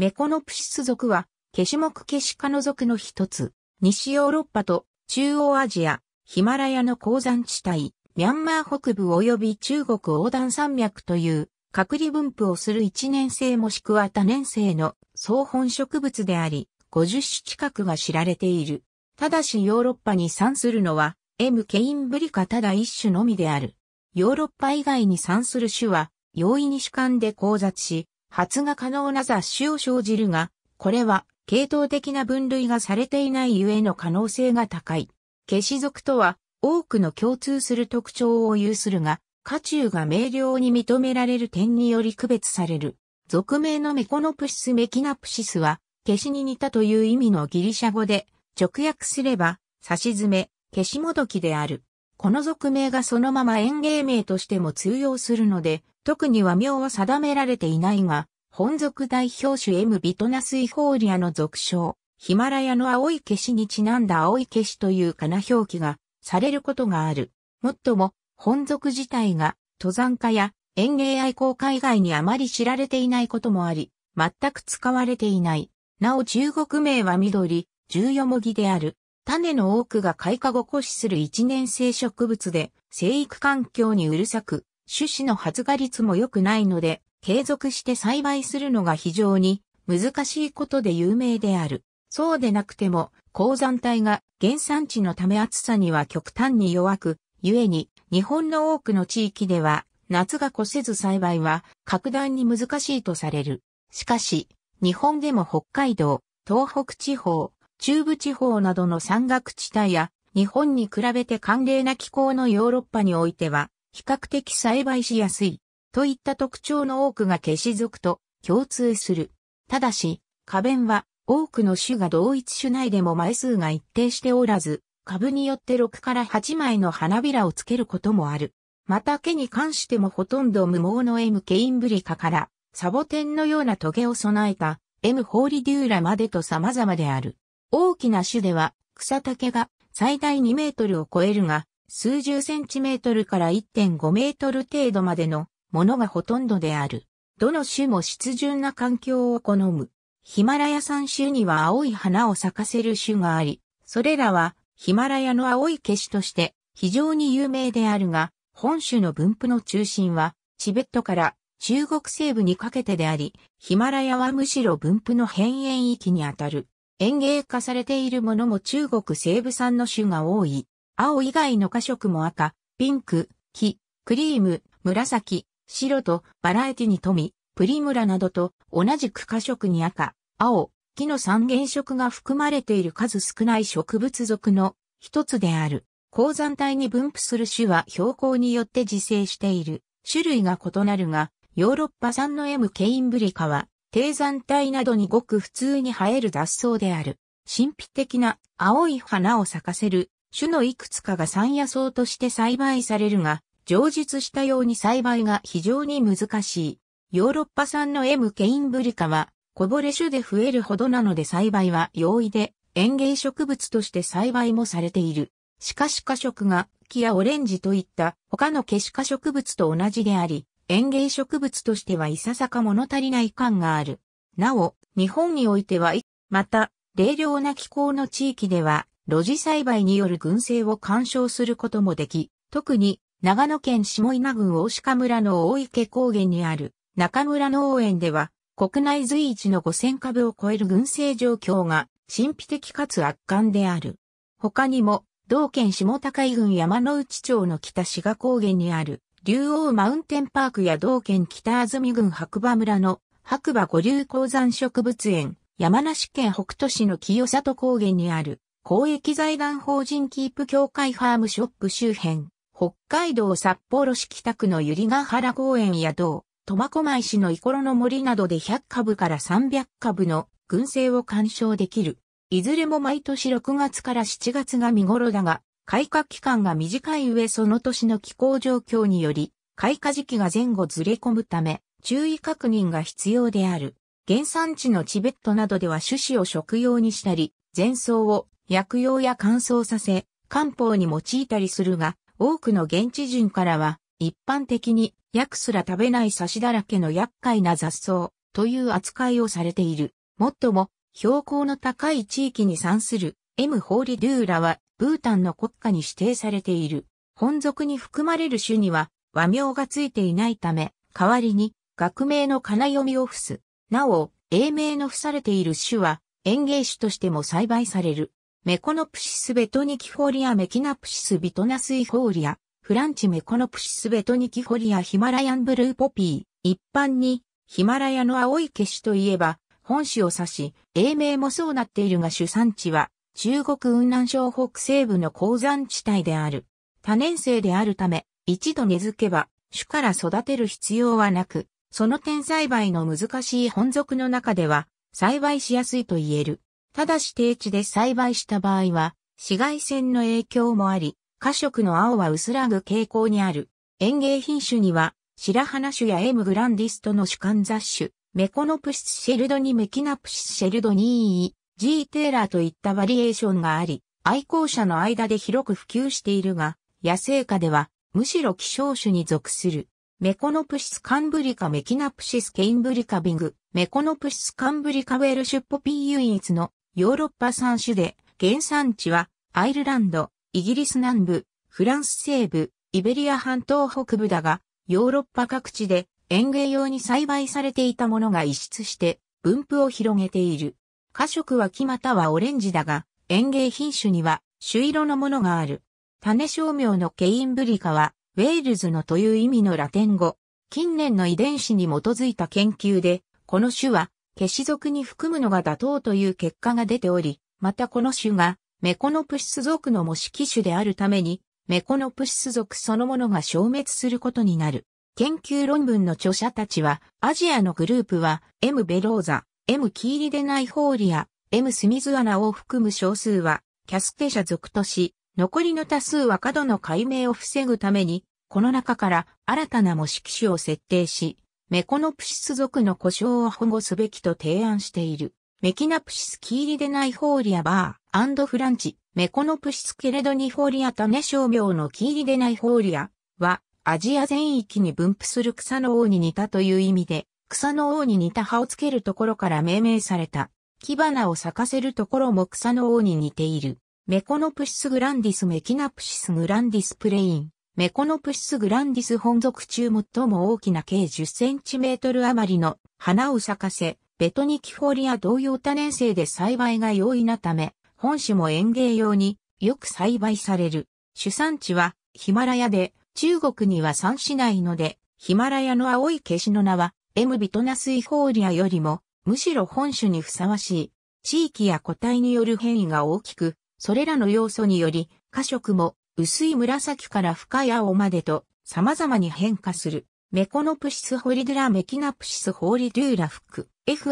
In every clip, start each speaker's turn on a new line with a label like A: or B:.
A: メコノプシス族は、ケシモクケシ科の族の一つ、西ヨーロッパと中央アジア、ヒマラヤの鉱山地帯、ミャンマー北部及び中国横断山脈という、隔離分布をする一年生もしくは多年生の総本植物であり、50種近くが知られている。ただしヨーロッパに産するのは、M ケインブリカただ一種のみである。ヨーロッパ以外に産する種は、容易に主観で交雑し、発芽可能な雑種を生じるが、これは系統的な分類がされていないゆえの可能性が高い。消し属とは多くの共通する特徴を有するが、家中が明瞭に認められる点により区別される。俗名のメコノプシスメキナプシスは、消しに似たという意味のギリシャ語で、直訳すれば、差し詰め、消しもどきである。この俗名がそのまま園芸名としても通用するので、特には名は定められていないが、本族代表種 M ビトナスイフォーリアの俗称、ヒマラヤの青い消しにちなんだ青い消しというかな表記がされることがある。もっとも、本族自体が登山家や園芸愛好家以外にあまり知られていないこともあり、全く使われていない。なお中国名は緑、十四もぎである。種の多くが開花後枯死する一年生植物で、生育環境にうるさく、種子の発芽率も良くないので、継続して栽培するのが非常に難しいことで有名である。そうでなくても、鉱山帯が原産地のため暑さには極端に弱く、故に日本の多くの地域では夏が越せず栽培は格段に難しいとされる。しかし、日本でも北海道、東北地方、中部地方などの山岳地帯や、日本に比べて寒冷な気候のヨーロッパにおいては、比較的栽培しやすい、といった特徴の多くが消し属と共通する。ただし、花弁は多くの種が同一種内でも枚数が一定しておらず、株によって6から8枚の花びらをつけることもある。また毛に関してもほとんど無毛の M ケインブリカからサボテンのようなトゲを備えた M ホーリデューラまでと様々である。大きな種では草丈が最大2メートルを超えるが、数十センチメートルから1.5メートル程度までのものがほとんどである。どの種も湿潤な環境を好む。ヒマラヤ山種には青い花を咲かせる種があり、それらはヒマラヤの青い消しとして非常に有名であるが、本種の分布の中心はチベットから中国西部にかけてであり、ヒマラヤはむしろ分布の変縁域にあたる。園芸化されているものも中国西部産の種が多い。青以外の花色も赤、ピンク、黄、クリーム、紫、白とバラエティに富み、プリムラなどと同じく花色に赤、青、木の三原色が含まれている数少ない植物属の一つである。鉱山帯に分布する種は標高によって自生している。種類が異なるが、ヨーロッパ産の M. ケインブリカは低山帯などにごく普通に生える雑草である。神秘的な青い花を咲かせる種のいくつかが山野草として栽培されるが、上述したように栽培が非常に難しい。ヨーロッパ産の M. ケインブリカは、こぼれ種で増えるほどなので栽培は容易で、園芸植物として栽培もされている。しかし花色が、木やオレンジといった他のケシカ植物と同じであり、園芸植物としてはいささか物足りない感がある。なお、日本においては、また、冷涼な気候の地域では、露地栽培による群生を鑑賞することもでき、特に、長野県下稲郡大鹿村の大池高原にある中村農園では、国内随一の5000株を超える群生状況が神秘的かつ圧巻である。他にも、同県下高井郡山内町の北志賀高原にある竜王マウンテンパークや道県北安住郡白馬村の白馬五流鉱山植物園、山梨県北都市の清里高原にある公益財団法人キープ協会ファームショップ周辺、北海道札幌市北区の百合ヶ原公園や道、苫小牧市のイコロの森などで100株から300株の群生を鑑賞できる。いずれも毎年6月から7月が見頃だが、開花期間が短い上その年の気候状況により、開花時期が前後ずれ込むため、注意確認が必要である。原産地のチベットなどでは種子を食用にしたり、前奏を薬用や乾燥させ、漢方に用いたりするが、多くの現地人からは、一般的に薬すら食べない差しだらけの厄介な雑草という扱いをされている。もっとも、標高の高い地域に産する M. ホーリデューラはブータンの国家に指定されている。本属に含まれる種には和名がついていないため、代わりに学名の金読みを付す。なお、英名の付されている種は園芸種としても栽培される。メコノプシスベトニキフォリアメキナプシスビトナスイフォーリア、フランチメコノプシスベトニキフォリアヒマラヤンブルーポピー。一般にヒマラヤの青い消しといえば本種を指し、英名もそうなっているが主産地は中国雲南省北西部の鉱山地帯である。多年生であるため、一度根付けば、種から育てる必要はなく、その点栽培の難しい本属の中では、栽培しやすいと言える。ただし低地で栽培した場合は、紫外線の影響もあり、花色の青は薄らぐ傾向にある。園芸品種には、白花種やエムグランディストの主観雑種、メコノプシスシェルドニメキナプシスシェルドニー G テーラーといったバリエーションがあり、愛好者の間で広く普及しているが、野生下では、むしろ希少種に属する。メコノプシスカンブリカメキナプシスケインブリカビング、メコノプシスカンブリカウェルシュッポピー唯一のヨーロッパ産種で、原産地はアイルランド、イギリス南部、フランス西部、イベリア半島北部だが、ヨーロッパ各地で園芸用に栽培されていたものが移出して分布を広げている。花色は木またはオレンジだが、園芸品種には朱色のものがある。種商名のケインブリカは、ウェールズのという意味のラテン語。近年の遺伝子に基づいた研究で、この種は、ケシ属に含むのが妥当という結果が出ており、またこの種が、メコノプシス属の模式種であるために、メコノプシス属そのものが消滅することになる。研究論文の著者たちは、アジアのグループは、M. ベローザ、M キーリデナイホーリア、M スミズアナを含む少数は、キャステ社属とし、残りの多数は過度の解明を防ぐために、この中から新たな模式種を設定し、メコノプシス属の故障を保護すべきと提案している。メキナプシスキーリデナイホーリアバーフランチ、メコノプシスケレドニフォーリア種商病のキーリデナイホーリアは、アジア全域に分布する草の王に似たという意味で、草の王に似た葉をつけるところから命名された。木花を咲かせるところも草の王に似ている。メコノプシスグランディスメキナプシスグランディスプレイン。メコノプシスグランディス本属中最も大きな計10センチメートル余りの花を咲かせ、ベトニキフォリア同様多年生で栽培が容易なため、本種も園芸用によく栽培される。主産地はヒマラヤで、中国にはし市いので、ヒマラヤの青い消しの名はエムビトナスイフォーリアよりも、むしろ本種にふさわしい。地域や個体による変異が大きく、それらの要素により、花色も薄い紫から深い青までと様々に変化する。メコノプシスホリドラメキナプシスホーリドゥーラフック F&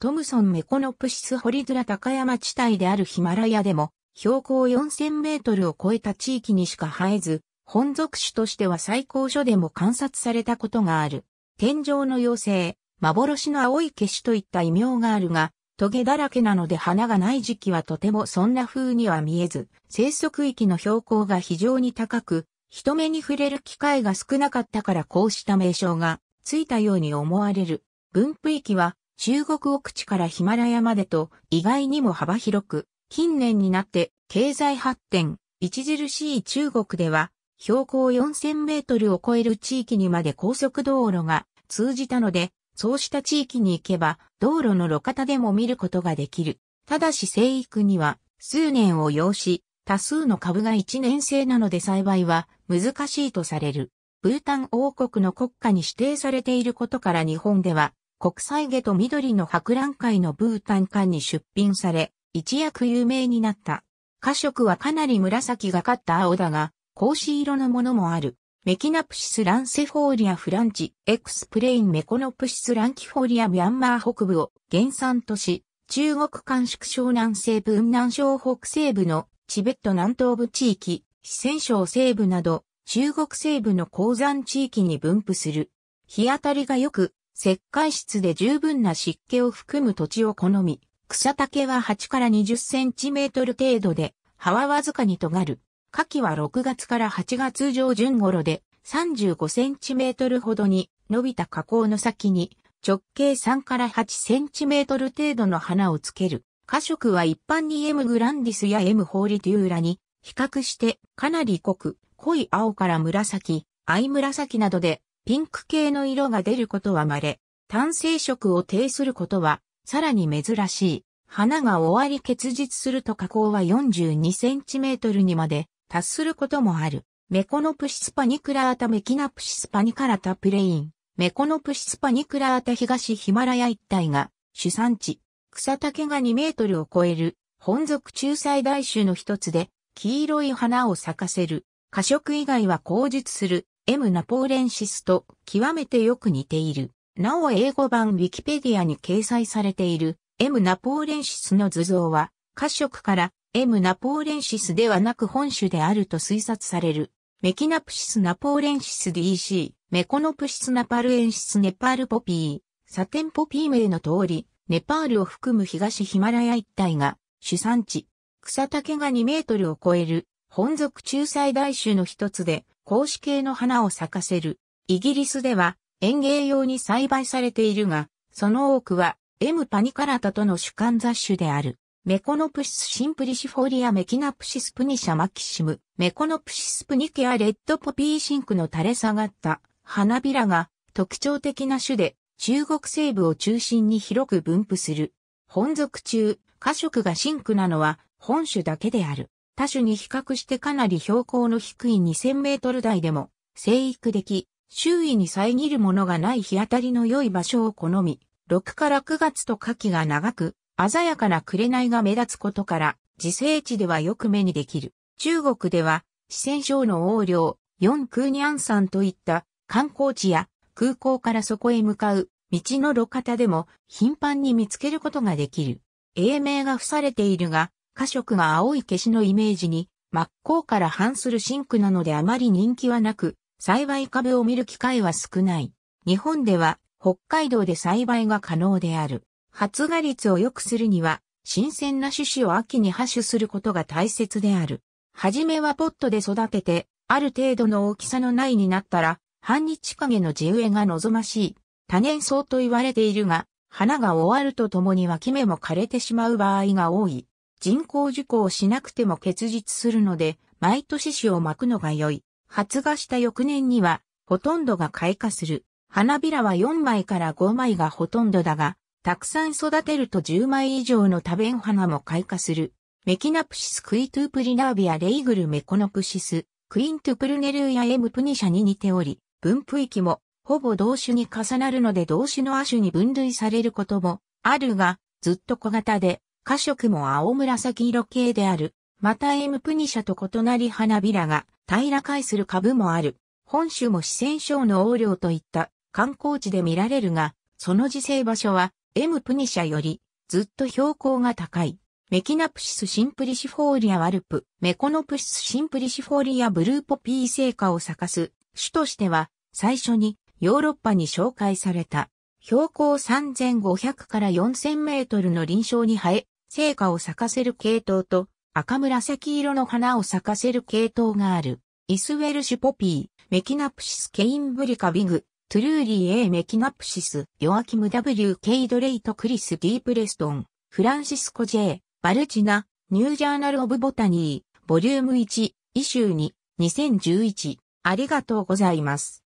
A: トムソンメコノプシスホリドラ高山地帯であるヒマラヤでも標高4000メートルを超えた地域にしか生えず、本属種としては最高所でも観察されたことがある。天井の妖精、幻の青い消しといった異名があるが、トゲだらけなので花がない時期はとてもそんな風には見えず、生息域の標高が非常に高く、人目に触れる機会が少なかったからこうした名称がついたように思われる。分布域は中国奥地からヒマラヤまでと意外にも幅広く、近年になって経済発展、著しい中国では標高4000メートルを超える地域にまで高速道路が通じたので、そうした地域に行けば道路の路肩でも見ることができる。ただし生育には数年を要し、多数の株が一年生なので栽培は難しいとされる。ブータン王国の国家に指定されていることから日本では国際下と緑の博覧会のブータン館に出品され、一躍有名になった。花色はかなり紫がかった青だが、格子色のものもある。メキナプシスランセフォーリアフランチ、エクスプレインメコノプシスランキフォーリアミャンマー北部を原産とし、中国管縮省南西部雲南省北西部のチベット南東部地域、四川省西部など、中国西部の鉱山地域に分布する。日当たりが良く、石灰質で十分な湿気を含む土地を好み、草丈は8から20センチメートル程度で、葉はわずかに尖る。夏季は6月から8月上旬頃で35センチメートルほどに伸びた花口の先に直径3から8センチメートル程度の花をつける。花色は一般に M グランディスや M ホーリテューラに比較してかなり濃く濃い青から紫、藍紫などでピンク系の色が出ることは稀。単性色を呈することはさらに珍しい。花が終わり結実すると花口は42センチメートルにまで達することもある。メコノプシスパニクラータメキナプシスパニカラタプレイン。メコノプシスパニクラータ東ヒマラヤ一帯が主産地。草丈が2メートルを超える本属中最大種の一つで黄色い花を咲かせる。過食以外は口述する M ナポーレンシスと極めてよく似ている。なお英語版ウィキペディアに掲載されている M ナポーレンシスの図像は褐色から M ナポーレンシスではなく本種であると推察される。メキナプシスナポーレンシス DC、メコノプシスナパルエンシスネパールポピー、サテンポピー名の通り、ネパールを含む東ヒマラヤ一帯が主産地。草丈が2メートルを超える本属中最大種の一つで、孔子系の花を咲かせる。イギリスでは園芸用に栽培されているが、その多くは M パニカラタとの主観雑種である。メコノプシスシンプリシフォリアメキナプシスプニシャマキシム、メコノプシスプニケアレッドポピーシンクの垂れ下がった花びらが特徴的な種で中国西部を中心に広く分布する。本属中、花色がシンクなのは本種だけである。他種に比較してかなり標高の低い2000メートル台でも生育でき、周囲に遮るものがない日当たりの良い場所を好み、6から9月と夏季が長く、鮮やかな紅が目立つことから、自生地ではよく目にできる。中国では、四川省の横領、四空ニャン山といった観光地や空港からそこへ向かう道の路肩でも頻繁に見つけることができる。英名が付されているが、花色が青い消しのイメージに真っ向から反する真紅なのであまり人気はなく、栽培株を見る機会は少ない。日本では北海道で栽培が可能である。発芽率を良くするには、新鮮な種子を秋に発種することが大切である。はじめはポットで育てて、ある程度の大きさの苗になったら、半日陰の地植えが望ましい。多年草と言われているが、花が終わるとともに脇芽も枯れてしまう場合が多い。人工受講しなくても結実するので、毎年種を巻くのが良い。発芽した翌年には、ほとんどが開花する。花びらは4枚から5枚がほとんどだが、たくさん育てると10枚以上の多弁花も開花する。メキナプシスクイトゥプリナービアレイグルメコノプシス、クイントゥプルネルーやエムプニシャに似ており、分布域もほぼ同種に重なるので同種の亜種に分類されることもあるが、ずっと小型で、花色も青紫色系である。またエムプニシャと異なり花びらが平らいする株もある。本種も四川省の横領といった観光地で見られるが、その自生場所はエムプニシャより、ずっと標高が高い。メキナプシスシンプリシフォーリアワルプ、メコノプシスシンプリシフォーリアブルーポピー成果を咲かす、種としては、最初にヨーロッパに紹介された。標高3500から4000メートルの臨床に生え、成果を咲かせる系統と赤紫色の花を咲かせる系統がある。イスウェルシュポピー、メキナプシスケインブリカビグ、トゥルーリー A メキナプシス、ヨアキム W ケイドレイトクリスデープレストン、フランシスコ J、バルチナ、ニュージャーナルオブボタニー、ボリューム1、イシュー2、2011。ありがとうございます。